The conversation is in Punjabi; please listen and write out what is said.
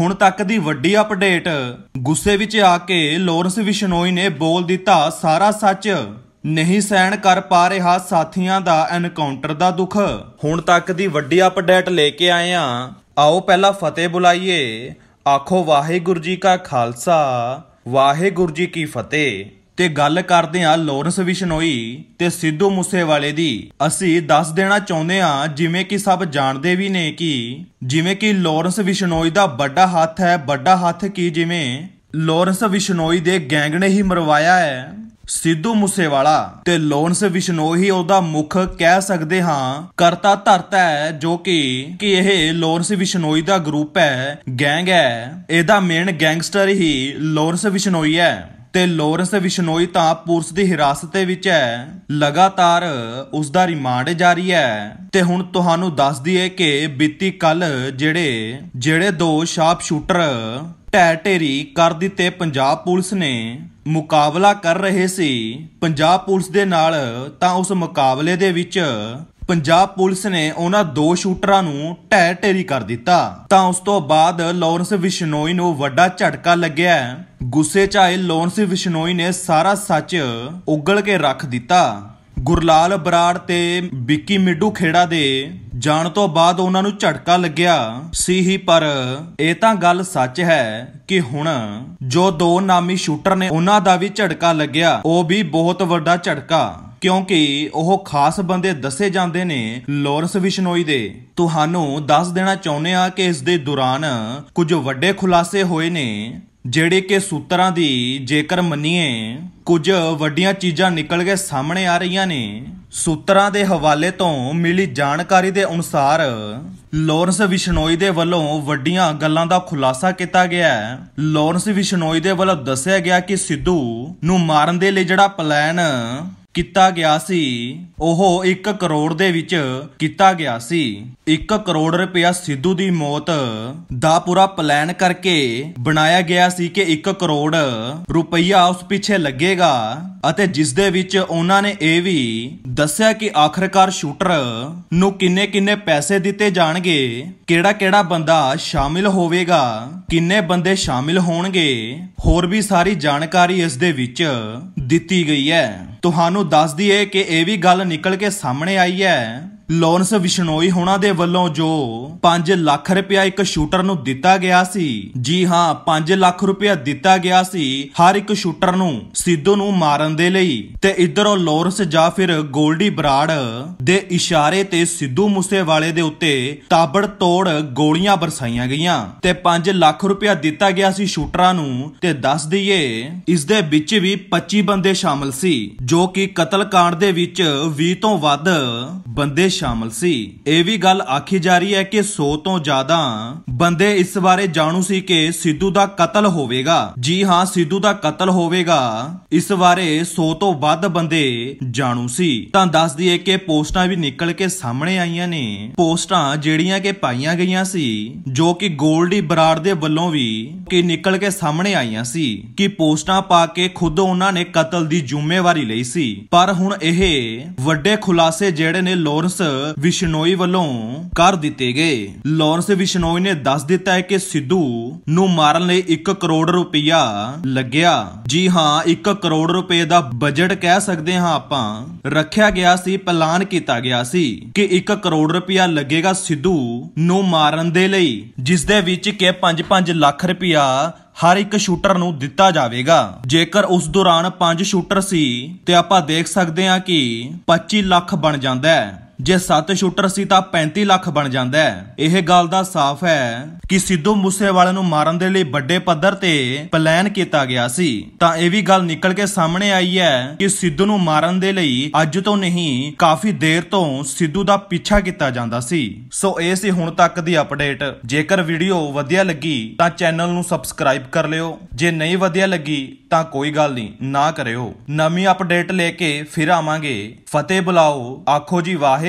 ਹੁਣ ਤੱਕ ਦੀ ਵੱਡੀ ਅਪਡੇਟ ਗੁੱਸੇ ਵਿੱਚ ਆ ਕੇ ਲੋਰੈਂਸ ਵਿਸ਼ਨੋਈ ਨੇ ਬੋਲ ਦਿੱਤਾ ਸਾਰਾ ਸੱਚ ਨਹੀਂ ਸਹਿਣ ਕਰ ਪਾ ਰਿਹਾ ਸਾਥੀਆਂ ਦਾ ਐਨਕਾਊਂਟਰ ਦਾ ਦੁੱਖ ਹੁਣ ਤੱਕ ਦੀ ਵੱਡੀ ਅਪਡੇਟ ਲੈ ਕੇ ਆਏ ਆ ਆਓ ਪਹਿਲਾਂ ਫਤਿਹ ਬੁਲਾਈਏ ਆਖੋ ਵਾਹਿਗੁਰੂ ਜੀ ਕਾ ਖਾਲਸਾ ਵਾਹਿਗੁਰੂ ਜੀ ਕੀ ਫਤਿਹ ਤੇ ਗੱਲ ਕਰਦੇ ਆ ਲੋਰੈਂਸ ਵਿਸ਼ਨੋਈ ਤੇ ਸਿੱਧੂ ਮੂਸੇਵਾਲੇ ਦੀ ਅਸੀਂ ਦੱਸ ਦੇਣਾ ਚਾਹੁੰਦੇ ਆ ਜਿਵੇਂ ਕਿ ਸਭ ਜਾਣਦੇ ਵੀ ਨੇ ਕਿ ਜਿਵੇਂ ਕਿ ਲੋਰੈਂਸ ਵਿਸ਼ਨੋਈ ਦਾ ਵੱਡਾ ਹੱਥ ਹੈ ਵੱਡਾ ਹੱਥ ਕੀ ਜਿਵੇਂ ਲੋਰੈਂਸ ਵਿਸ਼ਨੋਈ ਦੇ ਗੈਂਗ ਨੇ ਹੀ ਮਰਵਾਇਆ ਹੈ ਸਿੱਧੂ ਮੂਸੇਵਾਲਾ ਤੇ ਲੋਰੈਂਸ ਵਿਸ਼ਨੋਈ ਹੀ ਉਹਦਾ ਮੁੱਖ ਕਹਿ ਸਕਦੇ ਹਾਂ ਕਰਤਾ ਧਰਤਾ ਹੈ ਜੋ ਕਿ ਕਿ ਇਹ ਲੋਰੈਂਸ ਵਿਸ਼ਨੋਈ ਦਾ ਗਰੁੱਪ ਹੈ ਗੈਂਗ ਹੈ ਇਹਦਾ ਮੇਨ ਗੈਂਗਸਟਰ ਹੀ ਲੋਰੈਂਸ ਵਿਸ਼ਨੋਈ ਹੈ ਤੇ ਲੋਰੈਂਸ ਵਿਸ਼ਨੋਈ ਤਾਂ ਪੁਲਿਸ ਦੀ ਹਿਰਾਸਤ ਵਿੱਚ ਹੈ ਲਗਾਤਾਰ ਉਸ ਦਾ ਰਿਮਾਂਡ ਜਾਰੀ ਹੈ ਤੇ ਹੁਣ ਤੁਹਾਨੂੰ ਦੱਸ ਦਈਏ ਕਿ ਬੀਤੀ ਕੱਲ ਜਿਹੜੇ ਜਿਹੜੇ ਦੋ ਸ਼ਾਪ ਸ਼ੂਟਰ ਢਹਿ ਟੇਰੀ ਕਰ ਦਿੱਤੇ ਪੰਜਾਬ ਪੁਲਿਸ ਨੇ ਮੁਕਾਬਲਾ ਕਰ ਰਹੇ ਸੀ ਪੰਜਾਬ ਪੁਲਿਸ ਦੇ ਨਾਲ ਤਾਂ ਉਸ ਮੁਕਾਬਲੇ ਦੇ ਵਿੱਚ ਪੰਜਾਬ ਪੁਲਿਸ ਨੇ ਉਹਨਾਂ ਦੋ ਸ਼ੂਟਰਾਂ ਨੂੰ ਟੈਰ ਟੇਰੀ ਕਰ ਦਿੱਤਾ ਤਾਂ ਉਸ ਤੋਂ ਬਾਅਦ ਲਾਰੈਂਸ ਵਿਸ਼ਨੋਈ ਨੂੰ ਵੱਡਾ ਝਟਕਾ ਲੱਗਿਆ ਗੁੱਸੇ 'ਚ ਆਏ ਲਾਰੈਂਸ ਵਿਸ਼ਨੋਈ ਨੇ ਸਾਰਾ ਸੱਚ ਉਗਲ ਕੇ ਰੱਖ ਦਿੱਤਾ ਗੁਰਲਾਲ ਬਰਾੜ ਤੇ ਵਿੱਕੀ ਮਿੱਡੂ ਖੇੜਾ ਦੇ ਜਾਣ ਤੋਂ ਬਾਅਦ ਉਹਨਾਂ ਨੂੰ ਝਟਕਾ ਲੱਗਿਆ ਸੀ ਹੀ ਪਰ ਇਹ ਤਾਂ ਗੱਲ ਸੱਚ ਹੈ ਕਿ ਹੁਣ ਜੋ ਦੋ ਨਾਮੀ ਸ਼ੂਟਰ ਨੇ ਉਹਨਾਂ ਦਾ ਵੀ ਝਟਕਾ ਲੱਗਿਆ ਉਹ ਵੀ ਬਹੁਤ ਵੱਡਾ ਝਟਕਾ ਕਿਉਂਕਿ ਉਹ ਖਾਸ ਬੰਦੇ ਦੱਸੇ ਜਾਂਦੇ ਨੇ ਲਾਰੈਂਸ ਵਿਸ਼ਨੋਈ ਦੇ ਤੁਹਾਨੂੰ ਦੱਸ ਦੇਣਾ ਚਾਹੁੰਦੇ ਆ ਕਿ ਇਸ ਦੇ ਦੌਰਾਨ ਕੁਝ ਵੱਡੇ ਖੁਲਾਸੇ ਹੋਏ ਨੇ ਜਿਹੜੇ ਕਿ ਸੂਤਰਾਂ ਦੀ ਜੇਕਰ ਮੰਨੀਏ ਕੁਝ ਵੱਡੀਆਂ ਚੀਜ਼ਾਂ ਨਿਕਲ ਕੇ ਸਾਹਮਣੇ ਆ ਰਹੀਆਂ ਨੇ ਸੂਤਰਾਂ ਦੇ ਹਵਾਲੇ ਤੋਂ ਮਿਲੀ ਜਾਣਕਾਰੀ ਦੇ ਅਨੁਸਾਰ ਲਾਰੈਂਸ ਵਿਸ਼ਨੋਈ ਦੇ ਵੱਲੋਂ ਵੱਡੀਆਂ ਗੱਲਾਂ ਦਾ ਖੁਲਾਸਾ ਕੀਤਾ ਗਿਆ ਹੈ ਲਾਰੈਂਸ ਵਿਸ਼ਨੋਈ ਦੇ ਵੱਲੋਂ ਦੱਸਿਆ ਗਿਆ ਕਿ ਸਿੱਧੂ ਨੂੰ ਮਾਰਨ ਦੇ ਲਈ ਜਿਹੜਾ ਪਲਾਨ ਕੀਤਾ ਗਿਆ ਸੀ ਉਹ 1 ਕਰੋੜ ਦੇ ਵਿੱਚ ਕੀਤਾ ਗਿਆ ਸੀ 1 ਕਰੋੜ ਰੁਪਇਆ ਸਿੱਧੂ ਦੀ ਮੌਤ ਦਾ ਪੂਰਾ ਪਲਾਨ ਕਰਕੇ ਬਣਾਇਆ ਗਿਆ ਸੀ ਕਿ 1 ਕਰੋੜ ਰੁਪਇਆ ਉਸ ਪਿੱਛੇ ਲੱਗੇਗਾ ਅਤੇ ਜਿਸ ਦੇ ਵਿੱਚ ਉਹਨਾਂ ਨੇ ਇਹ ਵੀ ਦੱਸਿਆ ਕਿ ਆਖਰਕਾਰ ਸ਼ੂਟਰ ਨੂੰ ਕਿੰਨੇ ਕਿੰਨੇ ਪੈਸੇ ਦਿੱਤੇ ਜਾਣਗੇ ਕਿਹੜਾ ਕਿਹੜਾ ਬੰਦਾ ਸ਼ਾਮਿਲ ਹੋਵੇਗਾ ਕਿੰਨੇ ਬੰਦੇ ਸ਼ਾਮਿਲ ਹੋਣਗੇ ਹੋਰ ਵੀ ਸਾਰੀ ਜਾਣਕਾਰੀ ਇਸ ਦੇ ਵਿੱਚ ਦਿੱਤੀ ਗਈ ਹੈ ਤੁਹਾਨੂੰ ਦੱਸ ਦਈਏ ਕਿ ਇਹ ਵੀ ਗੱਲ ਨਿਕਲ ਕੇ ਸਾਹਮਣੇ ਆਈ ਹੈ ਲਾਰੈਂਸ ਵਿਸ਼ਨੋਈ ਹੋਣਾ ਦੇ ਵੱਲੋਂ ਜੋ 5 ਲੱਖ ਰੁਪਏ ਇੱਕ ਸ਼ੂਟਰ ਨੂੰ ਦਿੱਤਾ ਗਿਆ ਸੀ ਜੀ ਹਾਂ 5 ਲੱਖ ਰੁਪਏ ਦਿੱਤਾ ਗਿਆ ਸੀ ਹਰ ਇੱਕ ਸ਼ੂਟਰ ਨੂੰ ਸਿੱਧੂ ਨੂੰ ਮਾਰਨ ਦੇ ਲਈ ਤੇ ਇਧਰੋਂ ਲਾਰੈਂਸ ਜਾਂ ਫਿਰ ਗੋਲਡੀ ਬਰਾੜ ਦੇ ਇਸ਼ਾਰੇ ਤੇ ਸਿੱਧੂ ਮੂਸੇਵਾਲੇ ਦੇ ਉੱਤੇ ਤਾਬੜ ਤੋੜ ਗੋਲੀਆਂ ਬਰਸਾਈਆਂ ਗਈਆਂ ਤੇ 5 ਲੱਖ ਰੁਪਏ ਦਿੱਤਾ ਗਿਆ ਸੀ ਸ਼ੂਟਰਾਂ ਨੂੰ ਤੇ ਦੱਸ ਦਈਏ ਇਸ ਦੇ ਵਿੱਚ ਵੀ 25 ਬੰਦੇ ਸ਼ਾਮਲ ਸੀ ਜੋ ਕਿ ਕਤਲकांड ਦੇ ਵਿੱਚ 20 ਤੋਂ ਵੱਧ ਬੰਦੇ ਸ਼ਾਮਲ ਸੀ ਇਹ ਵੀ ਗੱਲ ਆਖੀ ਜਾ ਰਹੀ ਹੈ ਕਿ 100 ਤੋਂ ਜ਼ਿਆਦਾ ਬੰਦੇ ਇਸ ਬਾਰੇ ਜਾਣੂ ਸੀ ਕਿ ਸਿੱਧੂ ਦਾ ਕਤਲ ਹੋਵੇਗਾ ਜੀ ਹਾਂ ਸਿੱਧੂ ਦਾ ਕਤਲ ਹੋਵੇਗਾ ਇਸ ਬਾਰੇ 100 ਤੋਂ ਵੱਧ ਬੰਦੇ ਜਾਣੂ ਸੀ ਤਾਂ ਦੱਸ ਦਈਏ ਕਿ ਪੋਸਟਾਂ ਵੀ ਨਿਕਲ ਕੇ ਸਾਹਮਣੇ ਆਈਆਂ ਨੇ ਪੋਸਟਾਂ ਜਿਹੜੀਆਂ ਕਿ ਪਾਈਆਂ ਗਈਆਂ ਸੀ ਜੋ ਕਿ ਗੋਲਡੀ ਬਰਾੜ ਦੇ ਵੱਲੋਂ ਵੀ ਕਿ ਨਿਕਲ ਕੇ ਸਾਹਮਣੇ ਆਈਆਂ ਸੀ ਕਿ ਪੋਸਟਾਂ ਪਾ ਕੇ ਖੁਦ ਉਹਨਾਂ ਨੇ ਕਤਲ ਦੀ ਜ਼ਿੰਮੇਵਾਰੀ ਲਈ ਸੀ ਪਰ ਹੁਣ ਇਹ ਵੱਡੇ ਖੁਲਾਸੇ ਜਿਹੜੇ ਨੇ ਲਾਰੈਂਸ ਵਿਸ਼ਨੋਈ ਵੱਲੋਂ ਕਰ ਦਿੱਤੇ ਗਏ ਲਾਰੈਂਸ ਵਿਸ਼ਨੋਈ ਨੇ ਦੱਸ ਦਿੱਤਾ ਹੈ ਕਿ ਸਿੱਧੂ ਨੂੰ ਮਾਰਨ ਲਈ 1 ਕਰੋੜ ਰੁਪਇਆ ਲੱਗਿਆ ਜੀ ਹਾਂ 1 ਕਰੋੜ ਰੁਪਏ ਦਾ ਬਜਟ ਕਹਿ ਸਕਦੇ ਹਾਂ ਆਪਾਂ ਰੱਖਿਆ ਗਿਆ ਸੀ ਪਲਾਨ ਕੀਤਾ ਗਿਆ ਸੀ ਕਿ 1 ਕਰੋੜ ਰੁਪਇਆ ਲੱਗੇਗਾ ਸਿੱਧੂ ਨੂੰ ਮਾਰਨ ਦੇ ਲਈ ਜਿਸ ਦੇ ਵਿੱਚ ਕਿ 5-5 ਲੱਖ ਰੁਪਇਆ ਹਰ ਇੱਕ ਸ਼ੂਟਰ ਨੂੰ ਦਿੱਤਾ ਜਾਵੇਗਾ ਜੇਕਰ ਉਸ ਦੌਰਾਨ 5 ਸ਼ੂਟਰ ਸੀ ਤੇ ਆਪਾਂ ਦੇਖ ਸਕਦੇ ਹਾਂ ਕਿ 25 ਲੱਖ ਬਣ ਜਾਂਦਾ ਹੈ ਜੇ 7 ਸ਼ੂਟਰ ਸੀ ਤਾਂ 35 ਲੱਖ ਬਣ ਜਾਂਦਾ ਹੈ ਇਹ ਗੱਲ ਦਾ ਸਾਫ਼ ਹੈ ਕਿ ਸਿੱਧੂ ਮੂਸੇਵਾਲੇ ਨੂੰ ਮਾਰਨ ਦੇ ਲਈ ਵੱਡੇ ਪੱਧਰ ਤੇ ਪਲਾਨ ਕੀਤਾ ਗਿਆ ਸੀ ਤਾਂ ਇਹ ਵੀ ਗੱਲ ਨਿਕਲ ਕੇ ਸਾਹਮਣੇ ਆਈ ਹੈ ਕਿ ਸਿੱਧੂ ਨੂੰ ਮਾਰਨ ਦੇ ਲਈ ਅੱਜ ਤੋਂ ਨਹੀਂ ਕਾਫੀ ਦੇਰ ਤੋਂ ਸਿੱਧੂ ਦਾ ਪਿੱਛਾ ਕੀਤਾ ਜਾਂਦਾ ਸੀ ਸੋ ਇਹ ਸੀ ਹੁਣ ਤੱਕ ਦੀ ਅਪਡੇਟ ਜੇਕਰ ਵੀਡੀਓ ਵਧੀਆ ਲੱਗੀ ਤਾਂ ਚੈਨਲ ਨੂੰ ਸਬਸਕ੍ਰਾਈਬ ਕਰ ਲਿਓ ਜੇ ਨਹੀਂ ਵਧੀਆ ਲੱਗੀ ਤਾਂ ਕੋਈ ਗੱਲ ਨਹੀਂ ਨਾ ਕਰਿਓ ਨਵੀਂ ਅਪਡੇਟ ਲੈ ਕੇ ਫਿਰ ਆਵਾਂਗੇ ਫਤਿਹ ਬੁਲਾਓ ਆਖੋ ਜੀ ਵਾਹਿਗੁਰੂ